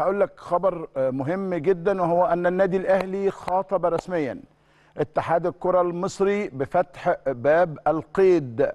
هقول لك خبر آه، مهم جدا وهو ان النادي الاهلي خاطب رسميا اتحاد الكره المصري بفتح باب القيد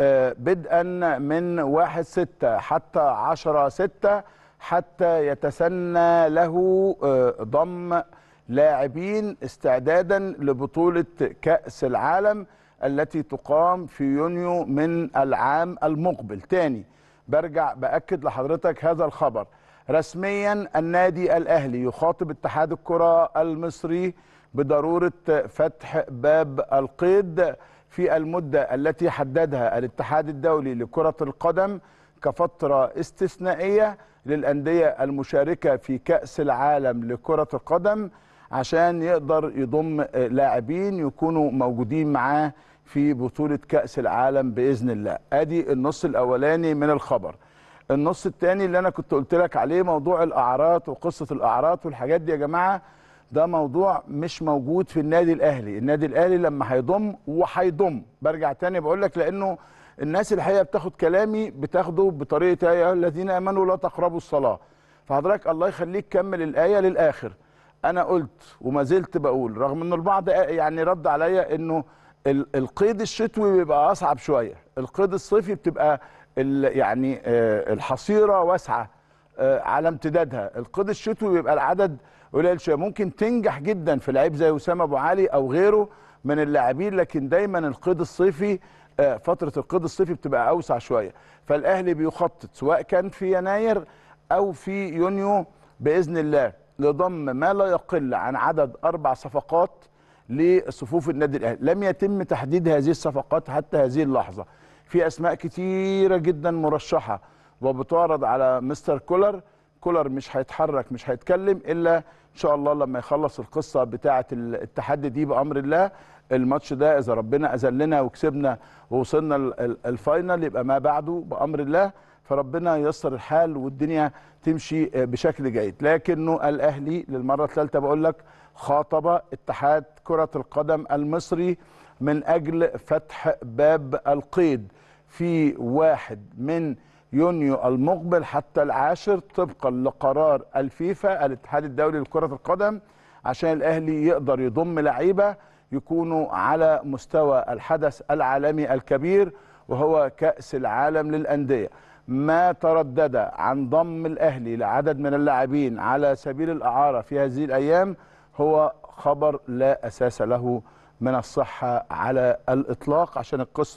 آه، بدءا من 1 6 حتى 10 6 حتى يتسنى له آه، ضم لاعبين استعدادا لبطوله كاس العالم التي تقام في يونيو من العام المقبل تاني برجع باكد لحضرتك هذا الخبر رسميا النادي الاهلي يخاطب اتحاد الكره المصري بضروره فتح باب القيد في المده التي حددها الاتحاد الدولي لكره القدم كفتره استثنائيه للانديه المشاركه في كاس العالم لكره القدم عشان يقدر يضم لاعبين يكونوا موجودين معاه في بطوله كاس العالم باذن الله ادي النص الاولاني من الخبر النص الثاني اللي انا كنت قلت لك عليه موضوع الاعراض وقصه الاعراض والحاجات دي يا جماعه ده موضوع مش موجود في النادي الاهلي النادي الاهلي لما هيضم وهيضم برجع تاني بقول لك لانه الناس الحقيقه بتاخد كلامي بتاخده بطريقه يا الذين امنوا لا تقربوا الصلاه فحضرتك الله يخليك كمل الايه للاخر انا قلت وما زلت بقول رغم ان البعض يعني رد عليا انه القيد الشتوي بيبقى اصعب شويه القيد الصيفي بتبقى يعني آه، الحصيره واسعه آه، على امتدادها القيد الشتوي بيبقى العدد قليل شويه ممكن تنجح جدا في لعيب زي اسامه ابو علي او غيره من اللاعبين لكن دايما القيد الصيفي آه، فتره القيد الصيفي بتبقى اوسع شويه فالاهلي بيخطط سواء كان في يناير او في يونيو باذن الله لضم ما لا يقل عن عدد اربع صفقات لصفوف النادي الاهلي لم يتم تحديد هذه الصفقات حتى هذه اللحظه في اسماء كتيره جدا مرشحه وبتعرض على مستر كولر كولر مش هيتحرك مش هيتكلم الا ان شاء الله لما يخلص القصه بتاعه التحدي دي بامر الله الماتش ده اذا ربنا اذلنا وكسبنا ووصلنا الفاينل يبقى ما بعده بامر الله فربنا ييسر الحال والدنيا تمشي بشكل جيد لكنه الاهلي للمره الثالثه بقول لك خاطب اتحاد كره القدم المصري من اجل فتح باب القيد في واحد من يونيو المقبل حتى العاشر طبقا لقرار الفيفا الاتحاد الدولي لكرة القدم عشان الأهلي يقدر يضم لعيبة يكونوا على مستوى الحدث العالمي الكبير وهو كأس العالم للأندية ما تردد عن ضم الأهلي لعدد من اللاعبين على سبيل الإعارة في هذه الأيام هو خبر لا أساس له من الصحة على الإطلاق عشان القصة